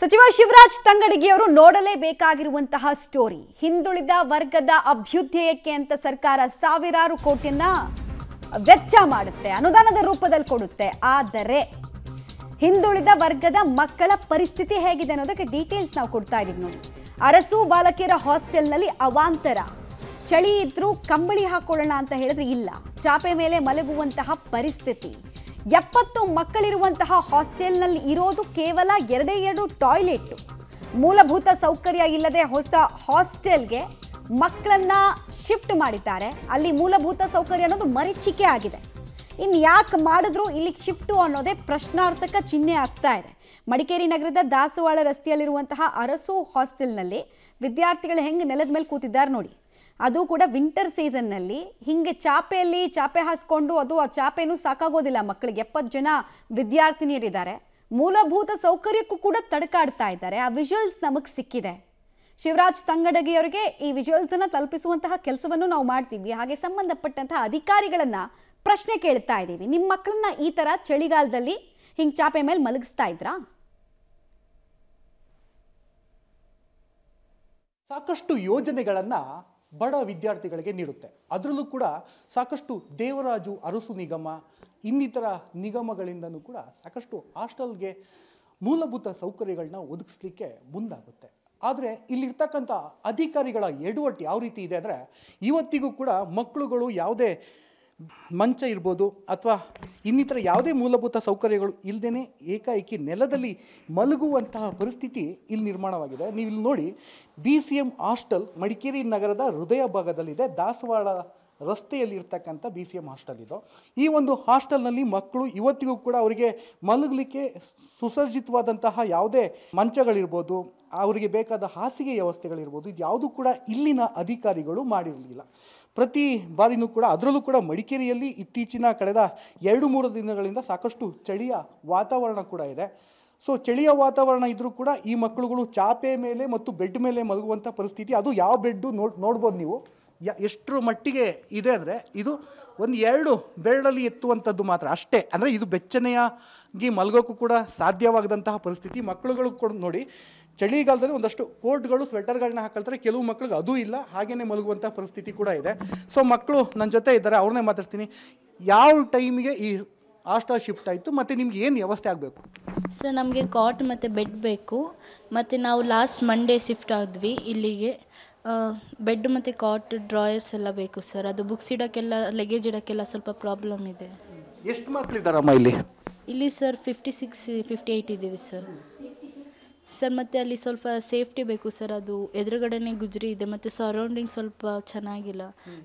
ಸಚಿವ ಶಿವರಾಜ್ ನೋಡಲೇ ನೋಡಲೇಬೇಕಾಗಿರುವಂತಹ ಸ್ಟೋರಿ ಹಿಂದುಳಿದ ವರ್ಗದ ಅಭ್ಯುದಯಕ್ಕೆ ಅಂತ ಸರ್ಕಾರ ಸಾವಿರಾರು ಕೋಟಿಯನ್ನ ವೆಚ್ಚ ಮಾಡುತ್ತೆ ಅನುದಾನದ ರೂಪದಲ್ಲಿ ಕೊಡುತ್ತೆ ಆದರೆ ಹಿಂದುಳಿದ ವರ್ಗದ ಮಕ್ಕಳ ಪರಿಸ್ಥಿತಿ ಹೇಗಿದೆ ಅನ್ನೋದಕ್ಕೆ ಡೀಟೇಲ್ಸ್ ನಾವು ಕೊಡ್ತಾ ಇದೀವಿ ನೋಡಿ ಅರಸು ಬಾಲಕಿಯರ ಹಾಸ್ಟೆಲ್ನಲ್ಲಿ ಅವಾಂತರ ಚಳಿ ಇದ್ರೂ ಕಂಬಳಿ ಹಾಕೊಳ್ಳೋಣ ಅಂತ ಹೇಳಿದ್ರೆ ಇಲ್ಲ ಚಾಪೆ ಮೇಲೆ ಮಲಗುವಂತಹ ಪರಿಸ್ಥಿತಿ ಎಪ್ಪತ್ತು ಮಕ್ಕಳಿರುವಂತಹ ಹಾಸ್ಟೆಲ್ನಲ್ಲಿ ಇರೋದು ಕೇವಲ ಎರಡೇ ಎರಡು ಟಾಯ್ಲೆಟ್ ಮೂಲಭೂತ ಸೌಕರ್ಯ ಇಲ್ಲದೆ ಹೊಸ ಹಾಸ್ಟೆಲ್ಗೆ ಮಕ್ಕಳನ್ನ ಶಿಫ್ಟ್ ಮಾಡಿದ್ದಾರೆ ಅಲ್ಲಿ ಮೂಲಭೂತ ಸೌಕರ್ಯ ಅನ್ನೋದು ಮರೀಚಿಕೆ ಆಗಿದೆ ಇನ್ನು ಯಾಕೆ ಮಾಡಿದ್ರು ಇಲ್ಲಿ ಶಿಫ್ಟು ಅನ್ನೋದೇ ಪ್ರಶ್ನಾರ್ಥಕ ಚಿಹ್ನೆ ಆಗ್ತಾ ಇದೆ ಮಡಿಕೇರಿ ನಗರದ ದಾಸವಾಳ ರಸ್ತೆಯಲ್ಲಿರುವಂತಹ ಅರಸು ಹಾಸ್ಟೆಲ್ನಲ್ಲಿ ವಿದ್ಯಾರ್ಥಿಗಳು ಹೆಂಗೆ ನೆಲದ ಮೇಲೆ ಕೂತಿದ್ದಾರೆ ನೋಡಿ ಅದು ಕೂಡ ವಿಂಟರ್ ಸೀಸನ್ನಲ್ಲಿ ಹಿಂಗೆ ಚಾಪೆಯಲ್ಲಿ ಚಾಪೆ ಹಾಸ್ಕೊಂಡು ಅದು ಆ ಚಾಪೆನೂ ಸಾಕಾಗೋದಿಲ್ಲ ಮಕ್ಕಳಿಗೆ ಎಪ್ಪತ್ತು ಜನ ವಿದ್ಯಾರ್ಥಿನಿಯರಿದ್ದಾರೆ ಮೂಲಭೂತ ಸೌಕರ್ಯಕ್ಕೂ ಕೂಡ ತಡಕಾಡ್ತಾ ಇದ್ದಾರೆ ಆ ವಿಜುವಲ್ಸ್ ನಮಗೆ ಸಿಕ್ಕಿದೆ ಶಿವರಾಜ್ ತಂಗಡಗಿಯವರಿಗೆ ಈ ವಿಜುವಲ್ಸನ್ನು ತಲುಪಿಸುವಂತಹ ಕೆಲಸವನ್ನು ನಾವು ಮಾಡ್ತೀವಿ ಹಾಗೆ ಸಂಬಂಧಪಟ್ಟಂತಹ ಅಧಿಕಾರಿಗಳನ್ನ ಪ್ರಶ್ನೆ ಕೇಳ್ತಾ ಇದ್ದೀವಿ ನಿಮ್ಮ ಮಕ್ಕಳನ್ನ ಈ ಥರ ಚಳಿಗಾಲದಲ್ಲಿ ಹಿಂಗೆ ಚಾಪೆ ಮೇಲೆ ಮಲಗಿಸ್ತಾ ಇದ್ರಾ ಸಾಕಷ್ಟು ಯೋಜನೆಗಳನ್ನ ಬಡ ವಿದ್ಯಾರ್ಥಿಗಳಿಗೆ ನೀಡುತ್ತೆ ಅದರಲ್ಲೂ ಕೂಡ ಸಾಕಷ್ಟು ದೇವರಾಜು ಅರಸು ನಿಗಮ ಇನ್ನಿತರ ನಿಗಮಗಳಿಂದನೂ ಕೂಡ ಸಾಕಷ್ಟು ಹಾಸ್ಟೆಲ್ಗೆ ಮೂಲಭೂತ ಸೌಕರ್ಯಗಳನ್ನ ಒದಗಿಸ್ಲಿಕ್ಕೆ ಮುಂದಾಗುತ್ತೆ ಆದರೆ ಇಲ್ಲಿರ್ತಕ್ಕಂಥ ಅಧಿಕಾರಿಗಳ ಎಡವಟ್ಟು ಯಾವ ರೀತಿ ಇದೆ ಅಂದರೆ ಇವತ್ತಿಗೂ ಕೂಡ ಮಕ್ಕಳುಗಳು ಯಾವುದೇ ಮಂಚ ಇರ್ಬೋದು ಅಥವಾ ಇನ್ನಿತರ ಯಾವುದೇ ಮೂಲಭೂತ ಸೌಕರ್ಯಗಳು ಇಲ್ಲದೇ ಏಕಾಏಕಿ ನೆಲದಲ್ಲಿ ಮಲಗುವಂತಹ ಪರಿಸ್ಥಿತಿ ಇಲ್ಲಿ ನಿರ್ಮಾಣವಾಗಿದೆ ನೀವು ಇಲ್ಲಿ ನೋಡಿ B C M hostel Madikeri ನಗರದ ಹೃದಯ ಭಾಗದಲ್ಲಿದೆ ದಾಸವಾಳ ರಸ್ತೆಯಲ್ಲಿ ಇರ್ತಕ್ಕಂಥ ಬಿ ಸಿ ಎಮ್ ಹಾಸ್ಟೆಲ್ ಇದು ಈ ಒಂದು ಹಾಸ್ಟೆಲ್ನಲ್ಲಿ ಮಕ್ಕಳು ಇವತ್ತಿಗೂ ಕೂಡ ಅವರಿಗೆ ಮಲಗಲಿಕ್ಕೆ ಸುಸಜ್ಜಿತವಾದಂತಹ ಯಾವುದೇ ಮಂಚಗಳಿರ್ಬೋದು ಅವರಿಗೆ ಬೇಕಾದ ಹಾಸಿಗೆ ವ್ಯವಸ್ಥೆಗಳಿರ್ಬೋದು ಇದು ಯಾವುದೂ ಕೂಡ ಇಲ್ಲಿನ ಅಧಿಕಾರಿಗಳು ಮಾಡಿರಲಿಲ್ಲ ಪ್ರತಿ ಬಾರಿನೂ ಕೂಡ ಅದರಲ್ಲೂ ಕೂಡ ಮಡಿಕೇರಿಯಲ್ಲಿ ಇತ್ತೀಚಿನ ಕಳೆದ ಎರಡು ಮೂರು ದಿನಗಳಿಂದ ಸಾಕಷ್ಟು ಚಳಿಯ ವಾತಾವರಣ ಕೂಡ ಇದೆ ಸೊ ಚಳಿಯ ವಾತಾವರಣ ಇದ್ದರೂ ಕೂಡ ಈ ಮಕ್ಕಳುಗಳು ಚಾಪೆ ಮೇಲೆ ಮತ್ತು ಬೆಡ್ ಮೇಲೆ ಮಲಗುವಂಥ ಪರಿಸ್ಥಿತಿ ಅದು ಯಾವ ಬೆಡ್ಡು ನೋಡ್ ನೋಡ್ಬೋದು ನೀವು ಯ ಎಷ್ಟರ ಮಟ್ಟಿಗೆ ಇದೆ ಅಂದರೆ ಇದು ಒಂದು ಎರಡು ಬೆರಳಲ್ಲಿ ಎತ್ತುವಂಥದ್ದು ಮಾತ್ರ ಅಷ್ಟೇ ಅಂದರೆ ಇದು ಬೆಚ್ಚನೆಯಾಗಿ ಮಲಗೋಕ್ಕೂ ಕೂಡ ಸಾಧ್ಯವಾಗದಂತಹ ಪರಿಸ್ಥಿತಿ ಮಕ್ಕಳುಗಳು ಕೂಡ ನೋಡಿ ಚಳಿಗಾಲದಲ್ಲಿ ಒಂದಷ್ಟು ಕೋಟ್ಗಳು ಸ್ವೆಟರ್ಗಳನ್ನ ಹಾಕೊಳ್ತಾರೆ ಕೆಲವು ಮಕ್ಳಿಗೆ ಅದೂ ಇಲ್ಲ ಹಾಗೇ ಮಲಗುವಂಥ ಪರಿಸ್ಥಿತಿ ಕೂಡ ಇದೆ ಸೊ ಮಕ್ಕಳು ನನ್ನ ಜೊತೆ ಇದ್ದಾರೆ ಅವ್ರನ್ನೇ ಮಾತಾಡ್ತೀನಿ ಯಾವ ಟೈಮಿಗೆ ಈ ಆಸ್ಟಾ ಶಿಫ್ಟ್ ಆಯಿತು ಮತ್ತು ನಿಮ್ಗೆ ಏನು ವ್ಯವಸ್ಥೆ ಆಗಬೇಕು ಸರ್ ನಮಗೆ ಕಾಟ್ ಮತ್ತು ಬೆಡ್ ಬೇಕು ಮತ್ತು ನಾವು ಲಾಸ್ಟ್ ಮಂಡೇ ಶಿಫ್ಟ್ ಆದ್ವಿ ಇಲ್ಲಿಗೆ ಬೆಡ್ ಮತ್ತು ಕಾಟ್ ಡ್ರಾಯರ್ಸ್ ಎಲ್ಲ ಬೇಕು ಸರ್ ಅದು ಬುಕ್ಸ್ ಇಡೋಕ್ಕೆಲ್ಲ ಲಗೇಜ್ ಇಡೋಕ್ಕೆಲ್ಲ ಸ್ವಲ್ಪ ಪ್ರಾಬ್ಲಮ್ ಇದೆ ಎಷ್ಟು ಮಕ್ಕಳು ಇಲ್ಲಿ ಇಲ್ಲಿ sir fifty six fifty eight ಇದ್ದೀವಿ ಸರ್ ಸರ್ ಮತ್ತು ಅಲ್ಲಿ ಸ್ವಲ್ಪ ಸೇಫ್ಟಿ ಬೇಕು ಸರ್ ಅದು ಎದುರುಗಡೆನೇ ಗುಜರಿ ಇದೆ ಮತ್ತು ಸರೌಂಡಿಂಗ್ ಸ್ವಲ್ಪ ಚೆನ್ನಾಗಿಲ್ಲ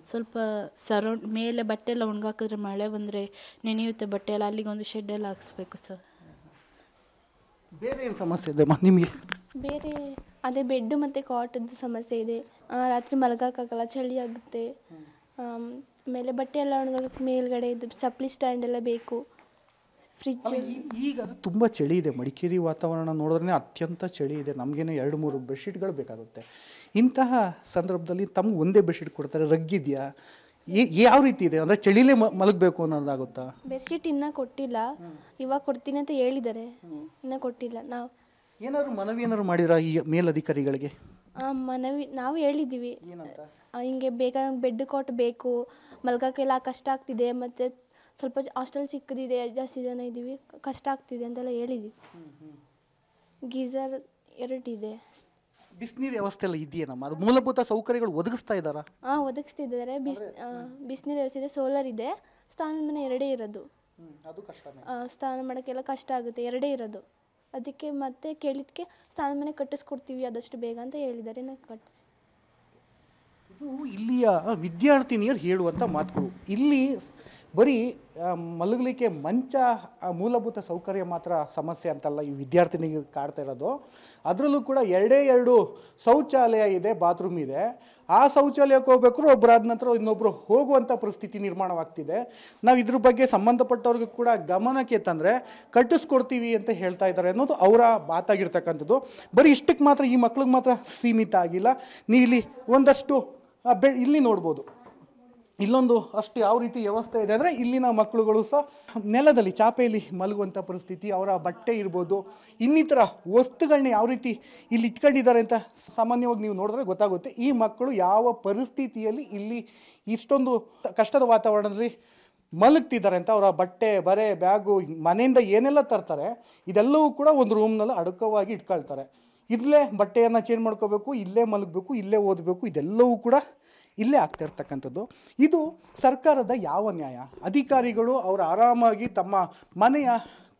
ಸ್ವಲ್ಪ ಸರೌಂಡ್ ಮೇಲೆ ಬಟ್ಟೆ ಎಲ್ಲ ಒಣಗಾಕಿದ್ರೆ ಮಳೆ ಬಂದರೆ ನೆನೆಯುತ್ತೆ ಬಟ್ಟೆ ಎಲ್ಲ ಶೆಡ್ ಎಲ್ಲ ಹಾಕ್ಸ್ಬೇಕು ಸರ್ ಬೇರೆ ಏನು ಸಮಸ್ಯೆ ಇದೆ ನಿಮಗೆ ಬೇರೆ ಅದೇ ಬೆಡ್ ಮತ್ತು ಕಾಟದ್ದು ಸಮಸ್ಯೆ ಇದೆ ರಾತ್ರಿ ಮಲಗೋಕ್ಕಾಗಲ್ಲ ಚಳಿ ಆಗುತ್ತೆ ಆಮೇಲೆ ಬಟ್ಟೆ ಎಲ್ಲ ಒಣಗೋಕೆ ಮೇಲ್ಗಡೆ ಇದು ಚಪ್ಪಲಿ ಸ್ಟ್ಯಾಂಡ್ ಎಲ್ಲ ಬೇಕು ಫ್ರಿಜ್ ಈಗ ತುಂಬಾ ಚಳಿ ಇದೆ ಮಡಿಕೇರಿ ವಾತಾವರಣ ನೋಡಿದ್ರೆ ಅತ್ಯಂತ ಚಳಿ ಇದೆ ನಮಗೇನ ಎರಡು ಮೂರು ಬೆಡ್ಶೀಟ್ಗಳು ಬೇಕಾಗುತ್ತೆ ಇಂತಹ ಸಂದರ್ಭದಲ್ಲಿ ತಮ್ಗೆ ಒಂದೇ ಬೆಡ್ಶೀಟ್ ಕೊಡ್ತಾರೆ ರಗ್ಗಿದೆಯಾ ಯಾವ ರೀತಿ ಇದೆ ಅಂದ್ರೆ ಚಳಿಲೇ ಮಲಗಬೇಕು ಅನ್ನೋದಾಗುತ್ತಾ ಬೆಡ್ಶೀಟ್ ಇನ್ನ ಕೊಟ್ಟಿಲ್ಲ ಇವಾಗ ಕೊಡ್ತೀನಿ ಅಂತ ಹೇಳಿದ್ದಾರೆ ಇನ್ನ ಕೊಟ್ಟಿಲ್ಲ ನಾವು ಏನಾದ್ರು ಮನವಿ ಏನಾದ್ರು ಮಾಡಿದ್ರ ಈ ಮೇಲಧಿಕಾರಿಗಳಿಗೆ ಆ, ಮನವಿ ನಾವು ಹೇಳಿದ್ದೀವಿ ಹಿಂಗೆ ಬೇಗ ಬೆಡ್ ಕಾಟ್ ಬೇಕು ಮಲ್ಗಕ್ಕೆಲ್ಲ ಕಷ್ಟ ಆಗ್ತಿದೆ ಮತ್ತೆ ಸ್ವಲ್ಪ ಹಾಸ್ಟೆಲ್ ಚಿಕ್ಕದಿದೆ ಜಾಸ್ತಿ ಜನ ಇದ್ದೀವಿ ಕಷ್ಟ ಆಗ್ತಿದೆ ಅಂತೆಲ್ಲ ಹೇಳಿದ್ವಿ ಗೀಝರ್ ಎರಡಿದೆ ಬಿಸಿನೀರು ವ್ಯವಸ್ಥೆ ಎಲ್ಲ ನಮ್ಮ ಅದು ಮೂಲಭೂತ ಸೌಕರ್ಯಗಳು ಒದಗಿಸ್ತಾ ಇದ್ದಾರಾ ಹಾಂ ಒದಗಿಸ್ತಿದ್ದಾರೆ ಬಿಸ್ ಬಿಸಿನೀರು ವ್ಯವಸ್ಥೆ ಸೋಲಾರ್ ಇದೆ ಸ್ನಾನ ಮನೆ ಎರಡೇ ಇರೋದು ಅದು ಕಷ್ಟ ಸ್ಥಾನ ಸ್ನಾನ ಮಾಡೋಕ್ಕೆಲ್ಲ ಕಷ್ಟ ಆಗುತ್ತೆ ಎರಡೇ ಇರೋದು ಅದಕ್ಕೆ ಮತ್ತೆ ಕೇಳಿದ್ದಕ್ಕೆ ಮನೆ ಕಟ್ಟಿಸ್ಕೊಡ್ತೀವಿ ಆದಷ್ಟು ಬೇಗ ಅಂತ ಹೇಳಿದ್ದಾರೆ ಕಟ್ಟಿಸಿ ಇದು ಇಲ್ಲಿಯ ವಿದ್ಯಾರ್ಥಿನಿಯರು ಹೇಳುವಂಥ ಮಾತುಗಳು ಇಲ್ಲಿ ಬರೀ ಮಲಗಲಿಕ್ಕೆ ಮಂಚ ಮೂಲಭೂತ ಸೌಕರ್ಯ ಮಾತ್ರ ಸಮಸ್ಯೆ ಅಂತಲ್ಲ ಈ ವಿದ್ಯಾರ್ಥಿನಿಗೆ ಕಾಡ್ತಾ ಇರೋದು ಅದರಲ್ಲೂ ಕೂಡ ಎರಡೇ ಎರಡು ಶೌಚಾಲಯ ಇದೆ ಬಾತ್ರೂಮ್ ಇದೆ ಆ ಶೌಚಾಲಯಕ್ಕೆ ಹೋಗ್ಬೇಕಾದ್ರೂ ಒಬ್ಬರಾದ ನಂತರ ಇನ್ನೊಬ್ಬರು ಹೋಗುವಂಥ ಪರಿಸ್ಥಿತಿ ನಿರ್ಮಾಣವಾಗ್ತಿದೆ ನಾವು ಇದ್ರ ಬಗ್ಗೆ ಸಂಬಂಧಪಟ್ಟವ್ರಿಗೆ ಕೂಡ ಗಮನಕ್ಕೆ ತಂದರೆ ಕಟ್ಟಿಸ್ಕೊಡ್ತೀವಿ ಅಂತ ಹೇಳ್ತಾ ಇದ್ದಾರೆ ಅನ್ನೋದು ಅವರ ಮಾತಾಗಿರ್ತಕ್ಕಂಥದ್ದು ಬರೀ ಇಷ್ಟಕ್ಕೆ ಮಾತ್ರ ಈ ಮಕ್ಳಿಗೆ ಮಾತ್ರ ಸೀಮಿತ ಆಗಿಲ್ಲ ನೀವು ಇಲ್ಲಿ ಒಂದಷ್ಟು ಬೆ ಇಲ್ಲಿ ನೋಡ್ಬೋದು ಇಲ್ಲೊಂದು ಅಷ್ಟು ಯಾವ ರೀತಿ ವ್ಯವಸ್ಥೆ ಇದೆ ಅಂದರೆ ಇಲ್ಲಿನ ಮಕ್ಕಳುಗಳು ಸಹ ನೆಲದಲ್ಲಿ ಚಾಪೆಯಲ್ಲಿ ಮಲಗುವಂಥ ಪರಿಸ್ಥಿತಿ ಅವರ ಬಟ್ಟೆ ಇರ್ಬೋದು ಇನ್ನಿತರ ವಸ್ತುಗಳನ್ನ ಯಾವ ರೀತಿ ಇಲ್ಲಿ ಇಟ್ಕೊಂಡಿದ್ದಾರೆ ಅಂತ ಸಾಮಾನ್ಯವಾಗಿ ನೀವು ನೋಡಿದ್ರೆ ಗೊತ್ತಾಗುತ್ತೆ ಈ ಮಕ್ಕಳು ಯಾವ ಪರಿಸ್ಥಿತಿಯಲ್ಲಿ ಇಲ್ಲಿ ಇಷ್ಟೊಂದು ಕಷ್ಟದ ವಾತಾವರಣದಲ್ಲಿ ಮಲಗ್ತಿದ್ದಾರೆ ಅಂತ ಅವರ ಬಟ್ಟೆ ಬರೆ ಬ್ಯಾಗು ಮನೆಯಿಂದ ಏನೆಲ್ಲ ತರ್ತಾರೆ ಇದೆಲ್ಲವೂ ಕೂಡ ಒಂದು ರೂಮ್ನಲ್ಲಿ ಅಡಕವಾಗಿ ಇಟ್ಕೊಳ್ತಾರೆ ಇಲ್ಲೇ ಬಟ್ಟೆಯನ್ನು ಚೇಂಜ್ ಮಾಡ್ಕೋಬೇಕು ಇಲ್ಲೇ ಮಲಗಬೇಕು ಇಲ್ಲೇ ಓದಬೇಕು ಇದೆಲ್ಲವೂ ಕೂಡ ಇಲ್ಲೇ ಆಗ್ತಿರ್ತಕ್ಕಂಥದ್ದು ಇದು ಸರ್ಕಾರದ ಯಾವ ನ್ಯಾಯ ಅಧಿಕಾರಿಗಳು ಅವರು ಆರಾಮಾಗಿ ತಮ್ಮ ಮನೆಯ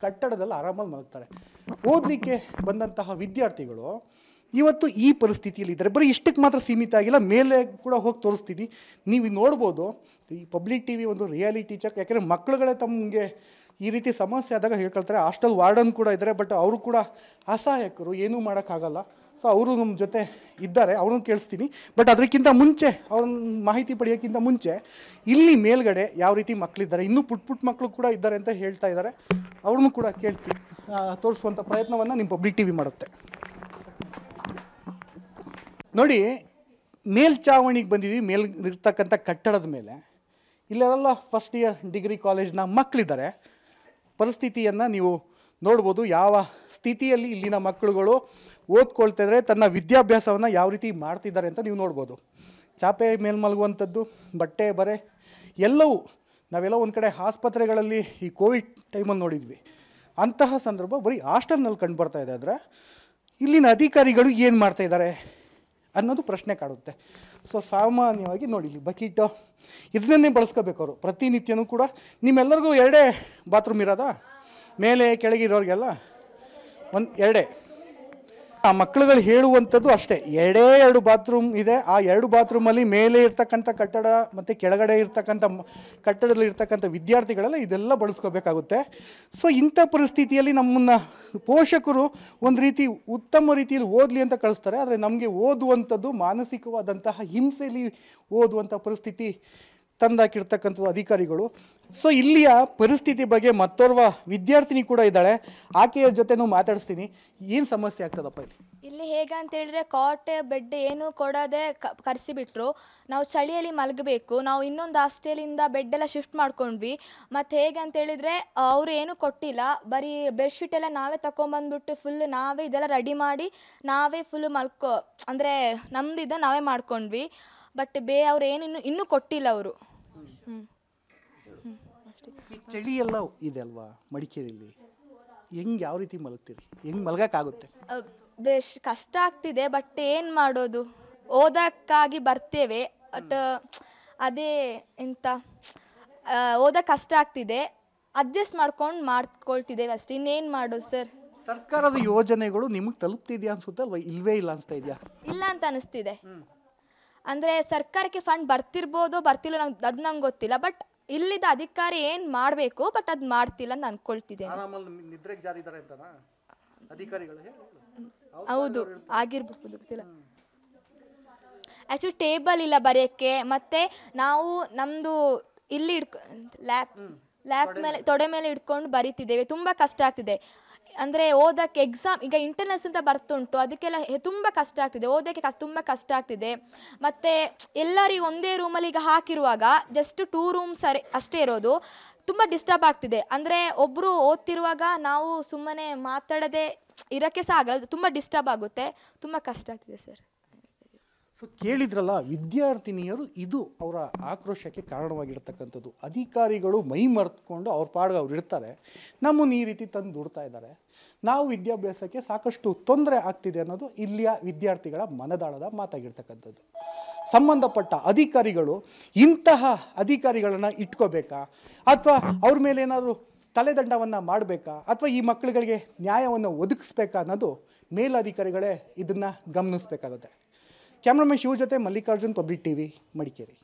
ಕಟ್ಟಡದಲ್ಲಿ ಆರಾಮಾಗಿ ಮಲಗ್ತಾರೆ ಓದಲಿಕ್ಕೆ ಬಂದಂತಹ ವಿದ್ಯಾರ್ಥಿಗಳು ಇವತ್ತು ಈ ಪರಿಸ್ಥಿತಿಯಲ್ಲಿ ಇದ್ದಾರೆ ಬರೀ ಇಷ್ಟಕ್ಕೆ ಮಾತ್ರ ಸೀಮಿತ ಆಗಿಲ್ಲ ಮೇಲೆ ಕೂಡ ಹೋಗಿ ತೋರಿಸ್ತೀನಿ ನೀವು ನೋಡ್ಬೋದು ಈ ಪಬ್ಲಿಕ್ ಟಿ ವಿ ಒಂದು ರಿಯಾಲಿಟಿ ಚೆಕ್ ಯಾಕೆಂದರೆ ಮಕ್ಕಳುಗಳೇ ತಮಗೆ ಈ ರೀತಿ ಸಮಸ್ಯೆ ಆದಾಗ ಹೇಳ್ಕೊಳ್ತಾರೆ ಹಾಸ್ಟೆಲ್ ವಾರ್ಡನ್ ಕೂಡ ಇದ್ದಾರೆ ಬಟ್ ಅವರು ಕೂಡ ಅಸಹಾಯಕರು ಏನೂ ಮಾಡೋಕ್ಕಾಗಲ್ಲ ಸೊ ಅವರು ನಮ್ಮ ಜೊತೆ ಇದ್ದಾರೆ ಅವ್ರನ್ನ ಕೇಳಿಸ್ತೀನಿ ಬಟ್ ಅದಕ್ಕಿಂತ ಮುಂಚೆ ಅವ್ರನ್ನ ಮಾಹಿತಿ ಪಡೆಯೋಕ್ಕಿಂತ ಮುಂಚೆ ಇಲ್ಲಿ ಮೇಲ್ಗಡೆ ಯಾವ ರೀತಿ ಮಕ್ಕಳಿದ್ದಾರೆ ಇನ್ನೂ ಪುಟ್ ಪುಟ್ ಮಕ್ಕಳು ಕೂಡ ಇದ್ದಾರೆ ಅಂತ ಹೇಳ್ತಾ ಇದ್ದಾರೆ ಅವ್ರನ್ನು ಕೂಡ ಕೇಳ್ತೀನಿ ತೋರಿಸುವಂಥ ಪ್ರಯತ್ನವನ್ನು ನಿಮ್ಮ ಪಬ್ಲಿಕ್ ಟಿ ವಿ ಮಾಡುತ್ತೆ ನೋಡಿ ಮೇಲ್ಚಾವಣಿಗೆ ಬಂದಿದ್ವಿ ಮೇಲ್ ಇರ್ತಕ್ಕಂಥ ಕಟ್ಟಡದ ಮೇಲೆ ಇಲ್ಲೆಲ್ಲ ಫಸ್ಟ್ ಇಯರ್ ಡಿಗ್ರಿ ಕಾಲೇಜ್ನ ಮಕ್ಕಳಿದ್ದಾರೆ ಪರಿಸ್ಥಿತಿಯನ್ನು ನೀವು ನೋಡ್ಬೋದು ಯಾವ ಸ್ಥಿತಿಯಲ್ಲಿ ಇಲ್ಲಿನ ಮಕ್ಕಳುಗಳು ಓದ್ಕೊಳ್ತಾ ಇದ್ದರೆ ತನ್ನ ವಿದ್ಯಾಭ್ಯಾಸವನ್ನು ಯಾವ ರೀತಿ ಮಾಡ್ತಿದ್ದಾರೆ ಅಂತ ನೀವು ನೋಡ್ಬೋದು ಚಾಪೆ ಮೇಲ್ಮಲ್ಗುವಂಥದ್ದು ಬಟ್ಟೆ ಬರೆ ಎಲ್ಲವೂ ನಾವೆಲ್ಲ ಒಂದು ಕಡೆ ಆಸ್ಪತ್ರೆಗಳಲ್ಲಿ ಈ ಕೋವಿಡ್ ಟೈಮಲ್ಲಿ ನೋಡಿದ್ವಿ ಅಂತಹ ಸಂದರ್ಭ ಬರೀ ಹಾಸ್ಟೆಲ್ನಲ್ಲಿ ಕಂಡು ಬರ್ತಾ ಇದೆ ಆದರೆ ಇಲ್ಲಿನ ಅಧಿಕಾರಿಗಳು ಏನು ಮಾಡ್ತಾಯಿದ್ದಾರೆ ಅನ್ನೋದು ಪ್ರಶ್ನೆ ಕಾಡುತ್ತೆ ಸೊ ಸಾಮಾನ್ಯವಾಗಿ ನೋಡಿ ಬಕೀಟು ಇದನ್ನೇ ಬಳಸ್ಕೋಬೇಕು ಅವರು ಪ್ರತಿನಿತ್ಯನೂ ಕೂಡ ನಿಮ್ಮೆಲ್ಲರಿಗೂ ಎರಡೇ ಬಾತ್ರೂಮ್ ಇರೋದಾ ಮೇಲೆ ಕೆಳಗಿರೋರಿಗೆಲ್ಲ ಒಂದು ಎರಡೇ ಆ ಮಕ್ಕಳುಗಳು ಹೇಳುವಂಥದ್ದು ಅಷ್ಟೇ ಎರಡೇ ಎರಡು ಬಾತ್ರೂಮ್ ಇದೆ ಆ ಎರಡು ಬಾತ್ರೂಮಲ್ಲಿ ಮೇಲೆ ಇರ್ತಕ್ಕಂಥ ಕಟ್ಟಡ ಮತ್ತು ಕೆಳಗಡೆ ಇರ್ತಕ್ಕಂಥ ಕಟ್ಟಡದಲ್ಲಿ ಇರ್ತಕ್ಕಂಥ ವಿದ್ಯಾರ್ಥಿಗಳೆಲ್ಲ ಇದೆಲ್ಲ ಬಳಸ್ಕೋಬೇಕಾಗುತ್ತೆ ಸೊ ಇಂಥ ಪರಿಸ್ಥಿತಿಯಲ್ಲಿ ನಮ್ಮನ್ನು ಪೋಷಕರು ಒಂದು ರೀತಿ ಉತ್ತಮ ರೀತಿಯಲ್ಲಿ ಓದಲಿ ಅಂತ ಕಳಿಸ್ತಾರೆ ಆದರೆ ನಮಗೆ ಓದುವಂಥದ್ದು ಮಾನಸಿಕವಾದಂತಹ ಹಿಂಸೆಯಲ್ಲಿ ಓದುವಂಥ ಪರಿಸ್ಥಿತಿ ತಂದಾಕಿರ್ತಕ್ಕಂಥದ್ದು ಅಧಿಕಾರಿಗಳು ಸೊ ಇಲ್ಲಿಯ ಪರಿಸ್ಥಿತಿ ಬಗ್ಗೆ ಮತ್ತೋರ್ವ ವಿದ್ಯಾರ್ಥಿನಿ ಕೂಡ ಇದ್ದಾಳೆ ಆಕೆಯ ಜೊತೆನೂ ಮಾತಾಡಿಸ್ತೀನಿ ಏನು ಸಮಸ್ಯೆ ಆಗ್ತದಪ್ಪ ಇಲ್ಲಿ ಇಲ್ಲಿ ಅಂತ ಹೇಳಿದ್ರೆ ಕಾಟ್ ಬೆಡ್ ಏನು ಕೊಡದೆ ಕರೆಸಿಬಿಟ್ರು ನಾವು ಚಳಿಯಲ್ಲಿ ಮಲಗಬೇಕು ನಾವು ಇನ್ನೊಂದು ಹಾಸ್ಟೆಲಿಂದ ಬೆಡ್ ಎಲ್ಲ ಶಿಫ್ಟ್ ಮಾಡ್ಕೊಂಡ್ವಿ ಮತ್ತು ಹೇಗೆ ಅಂತ ಹೇಳಿದ್ರೆ ಅವರು ಏನು ಕೊಟ್ಟಿಲ್ಲ ಬರೀ ಬೆಡ್ಶೀಟ್ ಎಲ್ಲ ನಾವೇ ತಗೊಂಬಂದ್ಬಿಟ್ಟು ಫುಲ್ ನಾವೇ ಇದೆಲ್ಲ ರೆಡಿ ಮಾಡಿ ನಾವೇ ಫುಲ್ ಮಲ್ಕೋ ಅಂದರೆ ನಮ್ದು ನಾವೇ ಮಾಡ್ಕೊಂಡ್ವಿ ಬಟ್ ಬೇ ಅವ್ರು ಏನಿನ್ನು ಇನ್ನೂ ಕೊಟ್ಟಿಲ್ಲ ಅವರು ಈ ಚಳಿ ಎಲ್ಲ ಇದೆ ಅಲ್ವಾ ಮಡಿಕೇರಿಯಲ್ಲಿ ಹೆಂಗ್ ಯಾವ ರೀತಿ ಮಲಗ್ತೀರಿ ಹೆಂಗೆ ಮಲಗಕ್ಕಾಗುತ್ತೆ ಬೇಶ್ ಕಷ್ಟ ಆಗ್ತಿದೆ ಬಟ್ ಏನು ಮಾಡೋದು ಓದಕ್ಕಾಗಿ ಬರ್ತೇವೆ ಬಟ್ ಅದೇ ಎಂತ ಓದಕ್ ಕಷ್ಟ ಆಗ್ತಿದೆ ಅಡ್ಜಸ್ಟ್ ಮಾಡ್ಕೊಂಡು ಮಾಡ್ಕೊಳ್ತಿದ್ದೇವೆ ಅಷ್ಟೇ ಇನ್ನೇನು ಮಾಡೋದು ಸರ್ ಸರ್ಕಾರದ ಯೋಜನೆಗಳು ನಿಮಗೆ ತಲುಪ್ತಿದ್ಯಾ ಅಲ್ವಾ ಇಲ್ವೇ ಇಲ್ಲ ಅನಿಸ್ತಾ ಇದೆಯಾ ಇಲ್ಲ ಅಂತ ಅನಿಸ್ತಿದೆ ಅಂದ್ರೆ ಸರ್ಕಾರಕ್ಕೆ ಫಂಡ್ ಬರ್ತಿರ್ಬೋದು ಬರ್ತಿಲ್ಲ ನಂಗೆ ಅದು ನಂಗೆ ಗೊತ್ತಿಲ್ಲ ಬಟ್ ಇಲ್ಲಿದ್ದ ಅಧಿಕಾರಿ ಏನ್ ಮಾಡ್ಬೇಕು ಬಟ್ ಅದ್ ಮಾಡ್ತಿಲ್ಲ ಅಂತ ಅನ್ಕೊಳ್ತಿದ್ದೇನೆ ಹೌದು ಆಗಿರ್ಬಹುದು ಗೊತ್ತಿಲ್ಲ ಆ್ಯಕ್ಚುಲಿ ಟೇಬಲ್ ಇಲ್ಲ ಬರೆಯಕ್ಕೆ ಮತ್ತೆ ನಾವು ನಮ್ದು ಇಲ್ಲಿ ಇಡ್ಕೊ ಲ್ಯಾಪ್ ಲ್ಯಾಪ್ ಮೇಲೆ ತೊಡೆ ಮೇಲೆ ಇಟ್ಕೊಂಡು ಬರಿತಿದ್ದೇವೆ ತುಂಬಾ ಕಷ್ಟ ಆಗ್ತಿದೆ ಅಂದರೆ ಓದಕ್ಕೆ ಎಕ್ಸಾಮ್ ಈಗ ಇಂಟರ್ನಲ್ಸ್ ಅಂತ ಬರ್ತುಂಟು ಅದಕ್ಕೆಲ್ಲ ತುಂಬ ಕಷ್ಟ ಆಗ್ತಿದೆ ಓದೋಕ್ಕೆ ಕಷ್ಟ ತುಂಬ ಕಷ್ಟ ಆಗ್ತಿದೆ ಮತ್ತು ಎಲ್ಲರಿಗೂ ಒಂದೇ ರೂಮಲ್ಲಿ ಈಗ ಹಾಕಿರುವಾಗ ಜಸ್ಟ್ ಟೂ ರೂಮ್ ಸರಿ ಅಷ್ಟೇ ಇರೋದು ತುಂಬ ಡಿಸ್ಟರ್ಬ್ ಆಗ್ತಿದೆ ಅಂದರೆ ಒಬ್ಬರು ಓದ್ತಿರುವಾಗ ನಾವು ಸುಮ್ಮನೆ ಮಾತಾಡದೆ ಇರೋಕ್ಕೆ ಸಹ ಆಗಲ್ಲ ತುಂಬ ಡಿಸ್ಟರ್ಬ್ ಆಗುತ್ತೆ ತುಂಬ ಕಷ್ಟ ಆಗ್ತಿದೆ ಸರ್ ಸೊ ಕೇಳಿದ್ರಲ್ಲ ವಿದ್ಯಾರ್ಥಿನಿಯರು ಇದು ಅವರ ಆಕ್ರೋಶಕ್ಕೆ ಕಾರಣವಾಗಿರ್ತಕ್ಕಂಥದ್ದು ಅಧಿಕಾರಿಗಳು ಮೈ ಮರೆತುಕೊಂಡು ಅವ್ರ ಪಾಡ್ಗೆ ಅವ್ರು ಇರ್ತಾರೆ ನಮ್ಮನ್ನು ಈ ರೀತಿ ತಂದು ದುಡ್ತಾ ಇದ್ದಾರೆ ನಾವು ವಿದ್ಯಾಭ್ಯಾಸಕ್ಕೆ ಸಾಕಷ್ಟು ತೊಂದರೆ ಆಗ್ತಿದೆ ಅನ್ನೋದು ಇಲ್ಲಿಯ ವಿದ್ಯಾರ್ಥಿಗಳ ಮನದಾಳದ ಮಾತಾಗಿರ್ತಕ್ಕಂಥದ್ದು ಸಂಬಂಧಪಟ್ಟ ಅಧಿಕಾರಿಗಳು ಇಂತಹ ಅಧಿಕಾರಿಗಳನ್ನು ಇಟ್ಕೋಬೇಕಾ ಅಥವಾ ಅವ್ರ ಮೇಲೆ ಏನಾದರೂ ತಲೆದಂಡವನ್ನು ಮಾಡಬೇಕಾ ಅಥವಾ ಈ ಮಕ್ಕಳುಗಳಿಗೆ ನ್ಯಾಯವನ್ನು ಒದಗಿಸ್ಬೇಕಾ ಅನ್ನೋದು ಮೇಲಧಿಕಾರಿಗಳೇ ಇದನ್ನು ಗಮನಿಸಬೇಕಾಗುತ್ತೆ ಕ್ಯಾಮ್ರಾಮನ್ ಶಿವ ಜೊತೆ ಮಲ್ಲಿಕಾರ್ಜುನ್ ಪಬ್ಲಿಕ್ ಟಿವಿ ಮಡಿಕೇರಿ